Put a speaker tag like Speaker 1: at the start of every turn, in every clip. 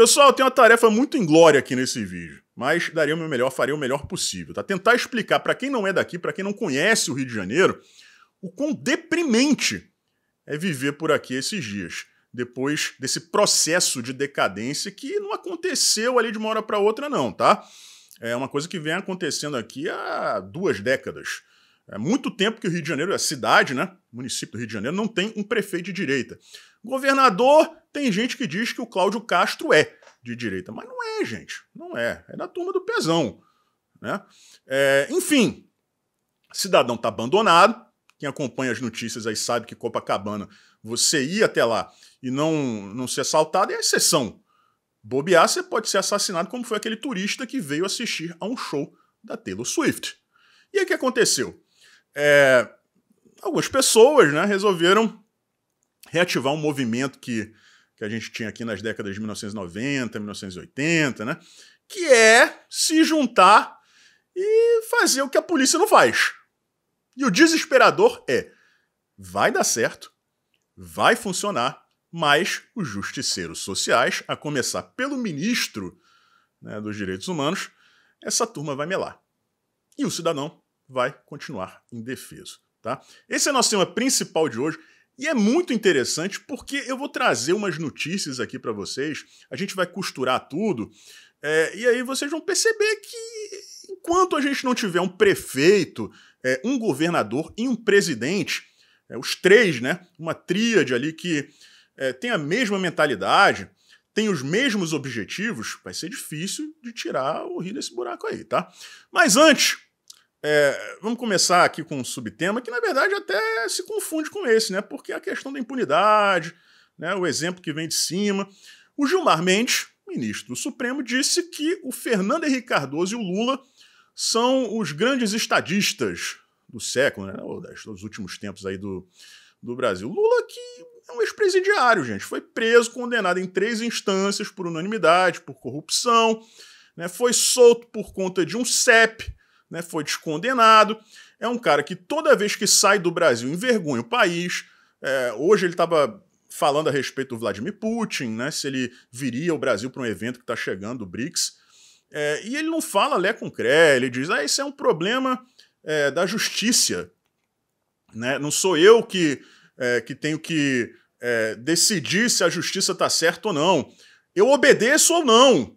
Speaker 1: Pessoal, eu tenho uma tarefa muito inglória aqui nesse vídeo, mas daria o meu melhor, faria o melhor possível, tá? Tentar explicar para quem não é daqui, para quem não conhece o Rio de Janeiro, o quão deprimente é viver por aqui esses dias, depois desse processo de decadência que não aconteceu ali de uma hora para outra não, tá? É uma coisa que vem acontecendo aqui há duas décadas. É muito tempo que o Rio de Janeiro, a cidade, né, o município do Rio de Janeiro, não tem um prefeito de direita. Governador tem gente que diz que o Cláudio Castro é de direita, mas não é, gente, não é. É da turma do pesão. Né? É, enfim, cidadão está abandonado. Quem acompanha as notícias aí sabe que Copacabana, você ir até lá e não, não ser assaltado é a exceção. Bobear, você pode ser assassinado, como foi aquele turista que veio assistir a um show da Taylor Swift. E aí o que aconteceu? É, algumas pessoas né, resolveram reativar um movimento que que a gente tinha aqui nas décadas de 1990, 1980, né? Que é se juntar e fazer o que a polícia não faz. E o desesperador é: vai dar certo, vai funcionar, mas os justiceiros sociais, a começar pelo ministro né, dos Direitos Humanos, essa turma vai melar. E o cidadão vai continuar indefeso. Tá? Esse é o nosso tema principal de hoje. E é muito interessante porque eu vou trazer umas notícias aqui para vocês, a gente vai costurar tudo, é, e aí vocês vão perceber que enquanto a gente não tiver um prefeito, é, um governador e um presidente, é, os três, né, uma tríade ali que é, tem a mesma mentalidade, tem os mesmos objetivos, vai ser difícil de tirar o Rio desse buraco aí, tá? Mas antes, é, vamos começar aqui com um subtema que, na verdade, até se confunde com esse, né? Porque é a questão da impunidade, né? o exemplo que vem de cima. O Gilmar Mendes, ministro do Supremo, disse que o Fernando Henrique Cardoso e o Lula são os grandes estadistas do século, né? Ou dos últimos tempos aí do, do Brasil. Lula, que é um ex-presidiário, gente, foi preso, condenado em três instâncias por unanimidade, por corrupção, né? foi solto por conta de um CEP né, foi descondenado. É um cara que toda vez que sai do Brasil envergonha o país. É, hoje ele estava falando a respeito do Vladimir Putin, né, se ele viria ao Brasil para um evento que está chegando, o BRICS. É, e ele não fala Lé com Cré, ele diz: ah, isso é um problema é, da justiça. Né? Não sou eu que, é, que tenho que é, decidir se a justiça está certa ou não. Eu obedeço ou não.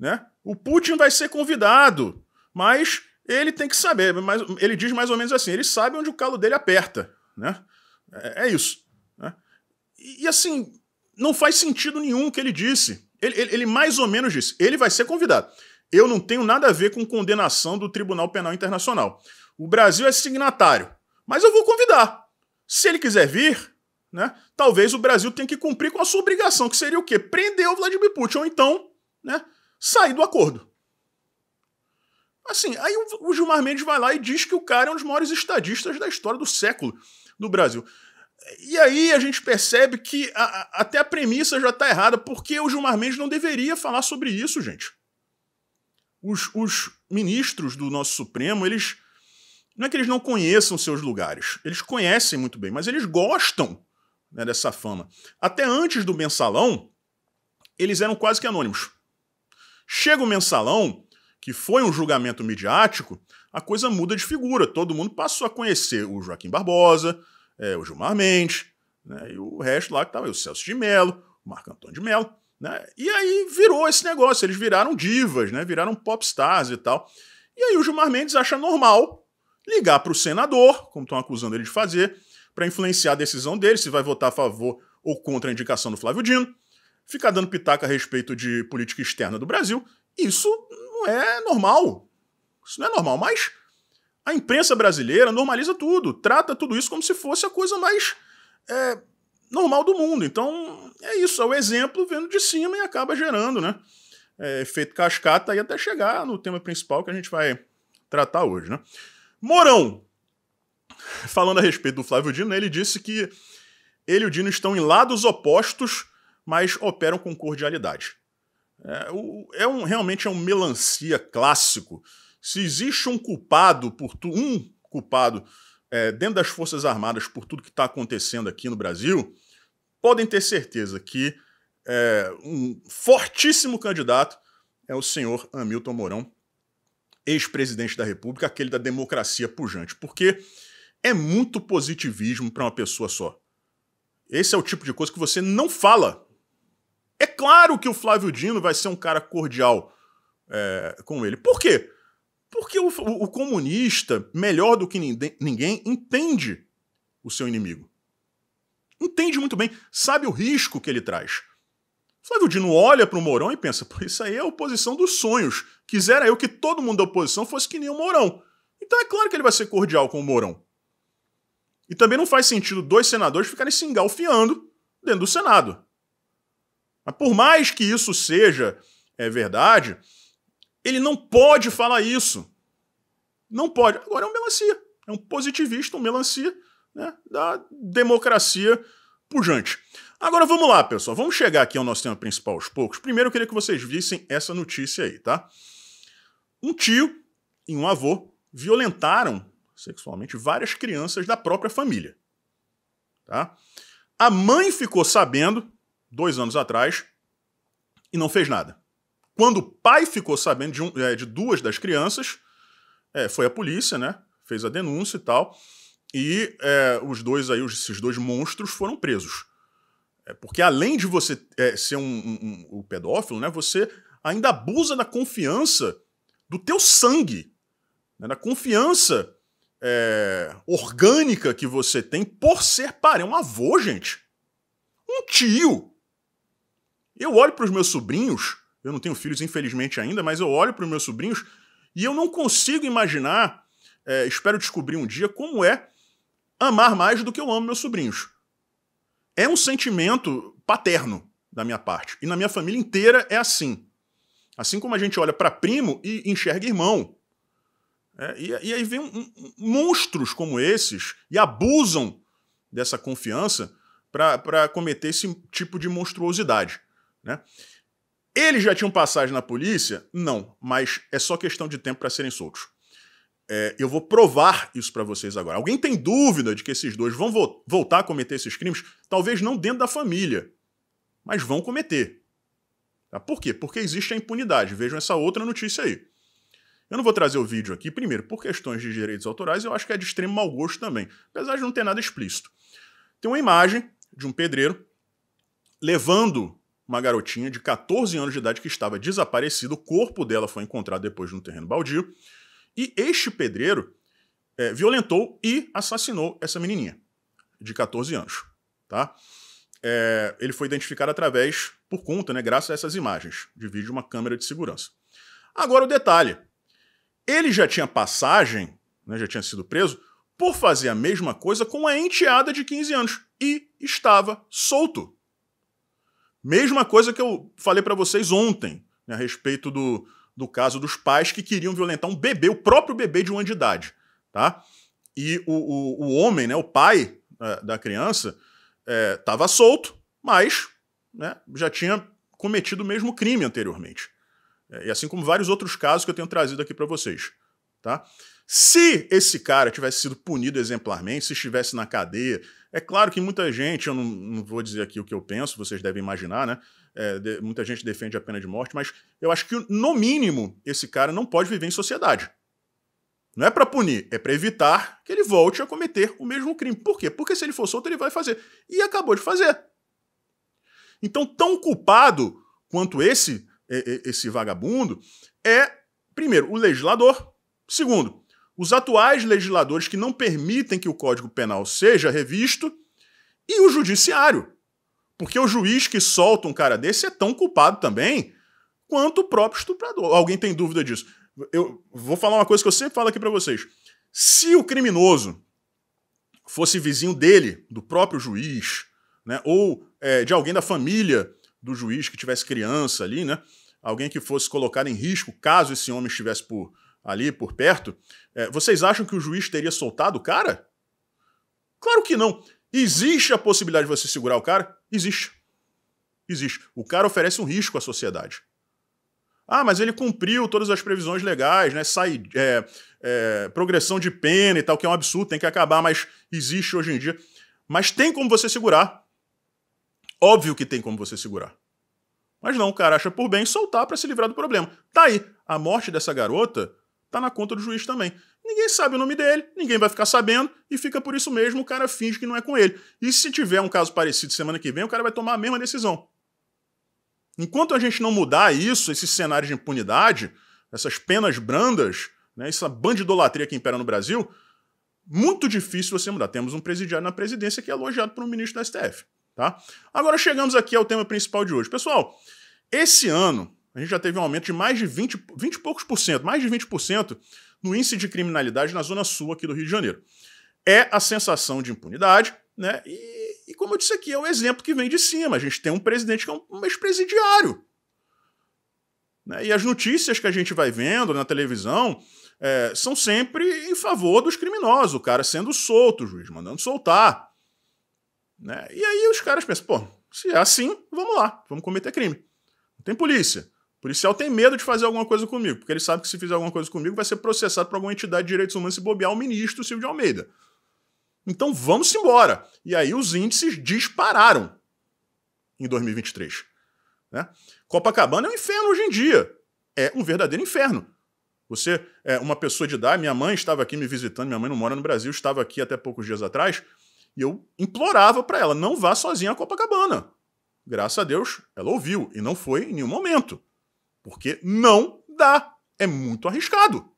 Speaker 1: Né? O Putin vai ser convidado, mas ele tem que saber, mas ele diz mais ou menos assim: ele sabe onde o calo dele aperta, né? É, é isso. Né? E, e, assim, não faz sentido nenhum o que ele disse. Ele, ele, ele, mais ou menos disse: ele vai ser convidado. Eu não tenho nada a ver com condenação do Tribunal Penal Internacional. O Brasil é signatário, mas eu vou convidar. Se ele quiser vir, né? Talvez o Brasil tenha que cumprir com a sua obrigação, que seria o quê? Prender o Vladimir Putin ou então, né? Sair do acordo. Assim, aí o Gilmar Mendes vai lá e diz que o cara é um dos maiores estadistas da história do século no Brasil. E aí a gente percebe que a, a, até a premissa já está errada, porque o Gilmar Mendes não deveria falar sobre isso, gente. Os, os ministros do nosso Supremo, eles. Não é que eles não conheçam seus lugares, eles conhecem muito bem, mas eles gostam né, dessa fama. Até antes do mensalão, eles eram quase que anônimos. Chega o mensalão, que foi um julgamento midiático, a coisa muda de figura. Todo mundo passou a conhecer o Joaquim Barbosa, é, o Gilmar Mendes, né, e o resto lá que estava, o Celso de Mello, o Marco Antônio de Mello. Né, e aí virou esse negócio, eles viraram divas, né, viraram popstars e tal. E aí o Gilmar Mendes acha normal ligar para o senador, como estão acusando ele de fazer, para influenciar a decisão dele, se vai votar a favor ou contra a indicação do Flávio Dino, ficar dando pitaca a respeito de política externa do Brasil. Isso é normal. Isso não é normal. Mas a imprensa brasileira normaliza tudo, trata tudo isso como se fosse a coisa mais é, normal do mundo. Então é isso, é o exemplo vendo de cima e acaba gerando, né? É, efeito cascata e até chegar no tema principal que a gente vai tratar hoje, né? Morão, falando a respeito do Flávio Dino, né, ele disse que ele e o Dino estão em lados opostos, mas operam com cordialidade. É, é, um, realmente é um melancia clássico. Se existe um culpado por tu, um culpado é, dentro das Forças Armadas por tudo que está acontecendo aqui no Brasil, podem ter certeza que é, um fortíssimo candidato é o senhor Hamilton Mourão, ex-presidente da República, aquele da democracia pujante, porque é muito positivismo para uma pessoa só. Esse é o tipo de coisa que você não fala é claro que o Flávio Dino vai ser um cara cordial é, com ele. Por quê? Porque o, o, comunista, melhor do que ninguém, ninguém, entende o seu inimigo. Entende muito bem, sabe o risco que ele traz. Flávio Dino olha para o Mourão e pensa: Pô, isso aí é a oposição dos sonhos. Quisera eu que todo mundo da oposição fosse que nem o Mourão. Então é claro que ele vai ser cordial com o Mourão. E também não faz sentido dois senadores ficarem se engalfiando dentro do Senado. Mas por mais que isso seja é verdade, ele não pode falar isso. Não pode. Agora é um melancia. É um positivista, um melancia né, da democracia pujante. Agora vamos lá, pessoal. Vamos chegar aqui ao nosso tema principal aos poucos. Primeiro eu queria que vocês vissem essa notícia aí, tá? Um tio e um avô violentaram sexualmente várias crianças da própria família. Tá? A mãe ficou sabendo dois anos atrás, e não fez nada. Quando o pai ficou sabendo de, um, é, de duas das crianças, é, foi a polícia, né? Fez a denúncia e tal. E é, os dois aí, esses dois monstros foram presos. É, porque além de você é, ser um, um, um pedófilo, né? Você ainda abusa da confiança do teu sangue, né, da confiança é, orgânica que você tem por ser pai é um avô, gente, um tio, eu olho para os meus sobrinhos, eu não tenho filhos, infelizmente, ainda, mas eu olho para os meus sobrinhos e eu não consigo imaginar, é, espero descobrir um dia, como é amar mais do que eu amo meus sobrinhos. É um sentimento paterno da minha parte. E na minha família inteira é assim. Assim como a gente olha para primo e enxerga irmão. É, e, e, aí vem um, um, monstros como esses e abusam dessa confiança para cometer esse tipo de monstruosidade. Né? Eles já tinham passagem na polícia? Não, mas é só questão de tempo para serem soltos. É, eu vou provar isso para vocês agora. Alguém tem dúvida de que esses dois vão vo voltar a cometer esses crimes? Talvez não dentro da família, mas vão cometer. Tá? Por quê? Porque existe a impunidade. Vejam essa outra notícia aí. Eu não vou trazer o vídeo aqui, primeiro, por questões de direitos autorais, eu acho que é de extremo mau gosto também, apesar de não ter nada explícito. Tem uma imagem de um pedreiro levando uma garotinha de 14 anos de idade que estava desaparecida. O corpo dela foi encontrado depois no terreno baldio. E este pedreiro é, violentou e assassinou essa menininha de 14 anos. Tá? É, ele foi identificado através, por conta, né, graças a essas imagens de vídeo de uma câmera de segurança. Agora o detalhe: ele já tinha passagem, né, já tinha sido preso, por fazer a mesma coisa com a enteada de 15 anos e estava solto. Mesma coisa que eu falei para vocês ontem, né, a respeito do, do caso dos pais que queriam violentar um bebê, o próprio bebê de um ano de idade. Tá? E o, o, o homem, né, o pai é, da criança, estava é, solto, mas né, já tinha cometido o mesmo crime anteriormente. É, e assim como vários outros casos que eu tenho trazido aqui para vocês. Tá? Se esse cara tivesse sido punido exemplarmente, se estivesse na cadeia, é claro que muita gente, eu não, não vou dizer aqui o que eu penso, vocês devem imaginar, né? É, de, muita gente defende a pena de morte, mas eu acho que, no mínimo, esse cara não pode viver em sociedade. Não é para punir, é para evitar que ele volte a cometer o mesmo crime. Por quê? Porque se ele for solto, ele vai fazer. E acabou de fazer. Então, tão culpado quanto esse, esse vagabundo é, primeiro, o legislador. Segundo, os atuais legisladores que não permitem que o Código Penal seja revisto e o judiciário. Porque o juiz que solta um cara desse é tão culpado também quanto o próprio estuprador. Alguém tem dúvida disso? Eu vou falar uma coisa que eu sempre falo aqui para vocês. Se o criminoso fosse vizinho dele, do próprio juiz, né, ou é, de alguém da família do juiz que tivesse criança ali, né, alguém que fosse colocado em risco caso esse homem estivesse por ali por perto, é, vocês acham que o juiz teria soltado o cara? Claro que não. Existe a possibilidade de você segurar o cara? Existe. Existe. O cara oferece um risco à sociedade. Ah, mas ele cumpriu todas as previsões legais, né? Sai, é, é, progressão de pena e tal, que é um absurdo, tem que acabar, mas existe hoje em dia. Mas tem como você segurar. Óbvio que tem como você segurar. Mas não, o cara acha por bem soltar para se livrar do problema. Tá aí. A morte dessa garota tá na conta do juiz também. Ninguém sabe o nome dele, ninguém vai ficar sabendo, e fica por isso mesmo, o cara finge que não é com ele. E se tiver um caso parecido semana que vem, o cara vai tomar a mesma decisão. Enquanto a gente não mudar isso, esse cenário de impunidade, essas penas brandas, né, essa bandidolatria que impera no Brasil, muito difícil você mudar. Temos um presidiário na presidência que é elogiado por um ministro da STF. Tá? Agora chegamos aqui ao tema principal de hoje. Pessoal, esse ano a gente já teve um aumento de mais de 20, 20 e poucos por cento, mais de 20% no índice de criminalidade na zona sul aqui do Rio de Janeiro. É a sensação de impunidade, né? E, e como eu disse aqui, é o um exemplo que vem de cima. A gente tem um presidente que é um, ex-presidiário. Né? E as notícias que a gente vai vendo na televisão é, são sempre em favor dos criminosos, o cara sendo solto, o juiz mandando soltar. Né? E aí os caras pensam, pô, se é assim, vamos lá, vamos cometer crime. Não tem polícia policial tem medo de fazer alguma coisa comigo, porque ele sabe que se fizer alguma coisa comigo vai ser processado por alguma entidade de direitos humanos e bobear o ministro Silvio de Almeida. Então vamos embora. E aí os índices dispararam em 2023. Né? Copacabana é um inferno hoje em dia. É um verdadeiro inferno. Você é uma pessoa de idade, minha mãe estava aqui me visitando, minha mãe não mora no Brasil, estava aqui até poucos dias atrás, e eu implorava para ela, não vá sozinha a Copacabana. Graças a Deus, ela ouviu, e não foi em nenhum momento. Porque não dá. É muito arriscado.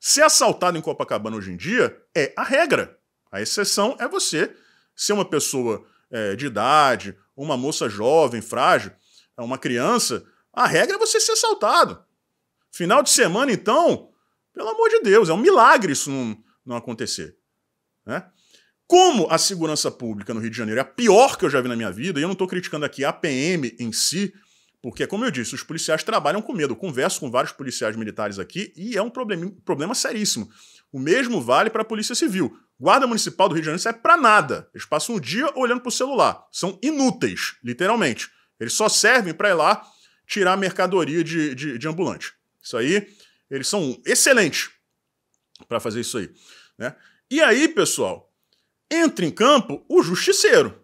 Speaker 1: Ser assaltado em Copacabana hoje em dia é a regra. A exceção é você ser uma pessoa é, de idade, uma moça jovem, frágil, é uma criança. A regra é você ser assaltado. Final de semana, então, pelo amor de Deus, é um milagre isso não, não acontecer. Né? Como a segurança pública no Rio de Janeiro é a pior que eu já vi na minha vida, e eu não estou criticando aqui a PM em si, porque, como eu disse, os policiais trabalham com medo. Eu converso com vários policiais militares aqui e é um problema, problema seríssimo. O mesmo vale para a Polícia Civil. Guarda Municipal do Rio de Janeiro serve para nada. Eles passam um dia olhando para o celular. São inúteis, literalmente. Eles só servem para ir lá tirar mercadoria de, de, de, ambulante. Isso aí, eles são excelentes para fazer isso aí. Né? E aí, pessoal, entra em campo o justiceiro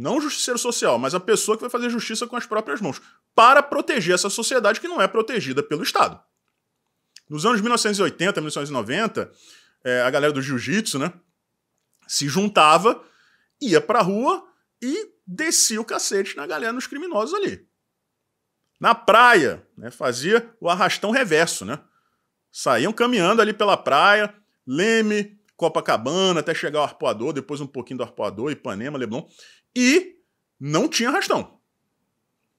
Speaker 1: não o justiceiro social, mas a pessoa que vai fazer justiça com as próprias mãos, para proteger essa sociedade que não é protegida pelo Estado. Nos anos 1980, 1990, é, a galera do jiu-jitsu, né, se juntava, ia para a rua e descia o cacete na galera, nos criminosos ali. Na praia, né, fazia o arrastão reverso, né? Saíam caminhando ali pela praia, Leme, Copacabana, até chegar ao Arpoador, depois um pouquinho do Arpoador, Ipanema, Leblon, e não tinha arrastão.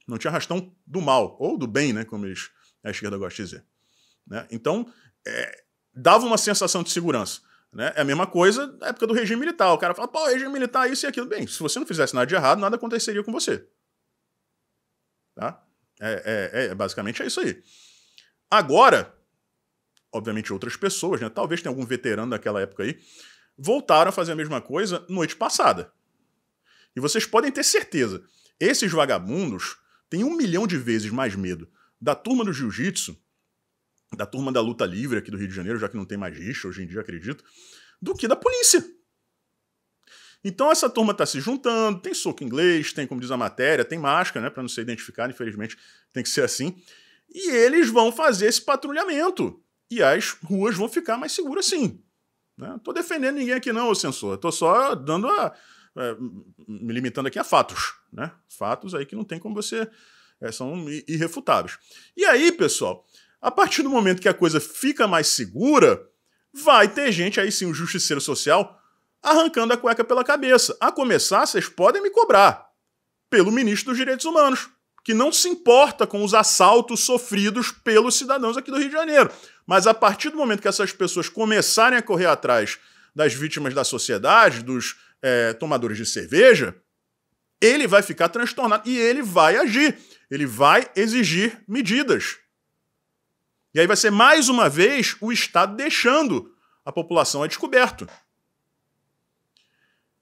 Speaker 1: Não tinha arrastão do mal, ou do bem, né, como eles, a esquerda gosta de dizer. Né? Então, é, dava uma sensação de segurança. Né? É a mesma coisa na época do regime militar. O cara fala, pô, regime militar, isso e aquilo. Bem, se você não fizesse nada de errado, nada aconteceria com você. Tá? É, é, é, é basicamente é isso aí. Agora, obviamente outras pessoas, né? talvez tenha algum veterano daquela época aí, voltaram a fazer a mesma coisa noite passada. E vocês podem ter certeza, esses vagabundos têm um milhão de vezes mais medo da turma do jiu-jitsu, da turma da luta livre aqui do Rio de Janeiro, já que não tem mais rixa hoje em dia, acredito, do que da polícia. Então essa turma está se juntando, tem soco inglês, tem, como diz a matéria, tem máscara, né, para não ser identificado, infelizmente tem que ser assim. E eles vão fazer esse patrulhamento. E as ruas vão ficar mais seguras sim. Não né? tô defendendo ninguém aqui não, ô censor. Tô só dando a, é, me limitando aqui a fatos, né? Fatos aí que não tem como você. É, são irrefutáveis. E aí, pessoal, a partir do momento que a coisa fica mais segura, vai ter gente aí sim, o justiceiro social, arrancando a cueca pela cabeça. A começar, vocês podem me cobrar pelo ministro dos Direitos Humanos, que não se importa com os assaltos sofridos pelos cidadãos aqui do Rio de Janeiro. Mas a partir do momento que essas pessoas começarem a correr atrás das vítimas da sociedade, dos é, tomadores de cerveja, ele vai ficar transtornado e ele vai agir, ele vai exigir medidas. E aí vai ser mais uma vez o Estado deixando a população a descoberto.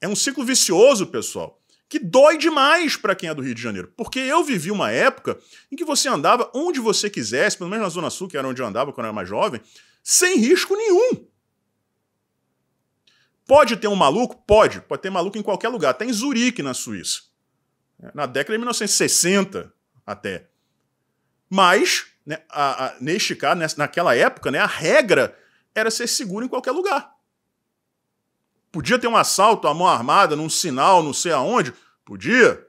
Speaker 1: É um ciclo vicioso, pessoal, que dói demais para quem é do Rio de Janeiro. Porque eu vivi uma época em que você andava onde você quisesse, pelo menos na Zona Sul, que era onde eu andava quando eu era mais jovem, sem risco nenhum. Pode ter um maluco? Pode. Pode ter maluco em qualquer lugar, até em Zurique, na Suíça. É, na década de 1960, até. Mas, né, a, a, neste caso, nessa, naquela época, né, a regra era ser seguro em qualquer lugar. Podia ter um assalto à mão armada, num sinal, não sei aonde? Podia.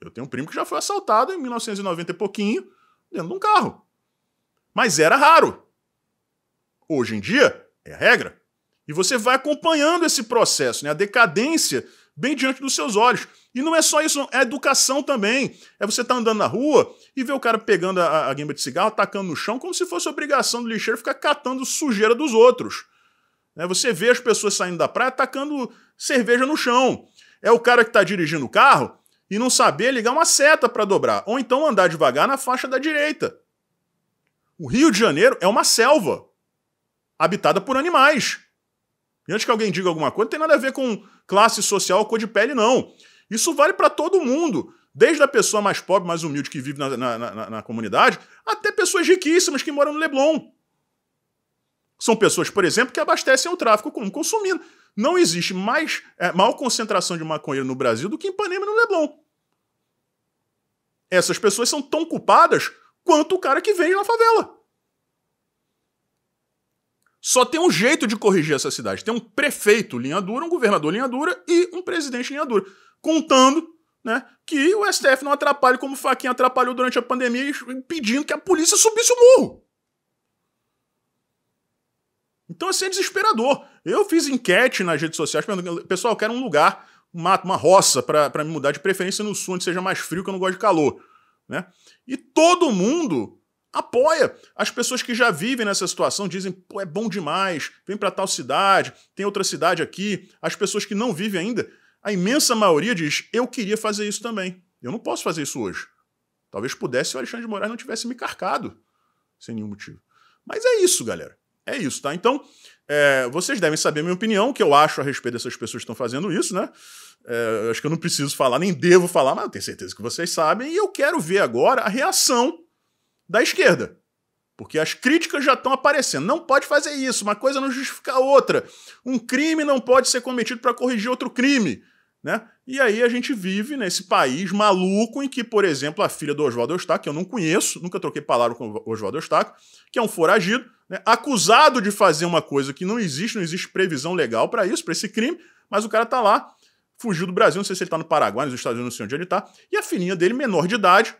Speaker 1: Eu tenho um primo que já foi assaltado em 1990 e pouquinho, dentro de um carro. Mas era raro. Hoje em dia, é regra. E você vai acompanhando esse processo, né? a decadência bem diante dos seus olhos. E não é só isso, não. é educação também. É você estar tá andando na rua e ver o cara pegando a, a de cigarro, tacando no chão, como se fosse obrigação do lixeiro ficar catando sujeira dos outros. Né? Você vê as pessoas saindo da praia tacando cerveja no chão. É o cara que está dirigindo o carro e não saber ligar uma seta para dobrar, ou então andar devagar na faixa da direita. O Rio de Janeiro é uma selva habitada por animais. E antes que alguém diga alguma coisa, não tem nada a ver com classe social ou cor de pele, não. Isso vale para todo mundo. Desde a pessoa mais pobre, mais humilde que vive na, na, na, na comunidade, até pessoas riquíssimas que moram no Leblon. São pessoas, por exemplo, que abastecem o tráfico como consumindo. Não existe mais é, maior concentração de maconheiro no Brasil do que em Ipanema e no Leblon. Essas pessoas são tão culpadas quanto o cara que vende na favela. Só tem um jeito de corrigir essa cidade. Tem um prefeito linha dura, um governador linha dura e um presidente linha dura. Contando né, que o STF não atrapalhe como o Faquinha atrapalhou durante a pandemia, pedindo que a polícia subisse o morro. Então, assim, é desesperador. Eu fiz enquete nas redes sociais, perguntando, pessoal, quero um lugar, uma roça, para me mudar de preferência no sul, onde seja mais frio, que eu não gosto de calor. Né? E todo mundo apoia as pessoas que já vivem nessa situação, dizem, pô, é bom demais, vem para tal cidade, tem outra cidade aqui. As pessoas que não vivem ainda, a imensa maioria diz, eu queria fazer isso também. Eu não posso fazer isso hoje. Talvez pudesse se o Alexandre de Moraes não tivesse me carcado, sem nenhum motivo. Mas é isso, galera. É isso, tá? Então, é, vocês devem saber a minha opinião, que eu acho a respeito dessas pessoas que estão fazendo isso, né? É, acho que eu não preciso falar, nem devo falar, mas eu tenho certeza que vocês sabem. E eu quero ver agora a reação da esquerda. Porque as críticas já estão aparecendo. Não pode fazer isso, uma coisa é não justifica a outra. Um crime não pode ser cometido para corrigir outro crime. Né? E aí a gente vive nesse país maluco em que, por exemplo, a filha do Oswaldo Eustáquio, que eu não conheço, nunca troquei palavra com o Oswaldo Eustáquio, que é um foragido, né? acusado de fazer uma coisa que não existe, não existe previsão legal para isso, para esse crime, mas o cara está lá, fugiu do Brasil, não sei se ele está no Paraguai, nos Estados Unidos, não sei onde ele está, e a filhinha dele, menor de idade,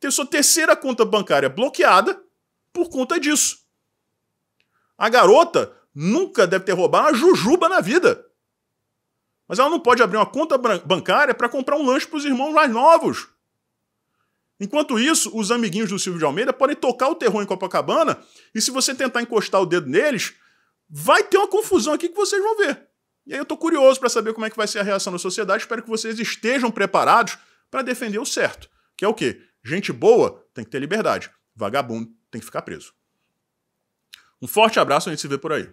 Speaker 1: ter sua terceira conta bancária bloqueada por conta disso. A garota nunca deve ter roubado uma jujuba na vida. Mas ela não pode abrir uma conta bancária para comprar um lanche para os irmãos mais novos. Enquanto isso, os amiguinhos do Silvio de Almeida podem tocar o terror em Copacabana e se você tentar encostar o dedo neles, vai ter uma confusão aqui que vocês vão ver. E aí eu estou curioso para saber como é que vai ser a reação da sociedade. Espero que vocês estejam preparados para defender o certo, que é o quê? Gente boa tem que ter liberdade, vagabundo tem que ficar preso. Um forte abraço, a gente se vê por aí.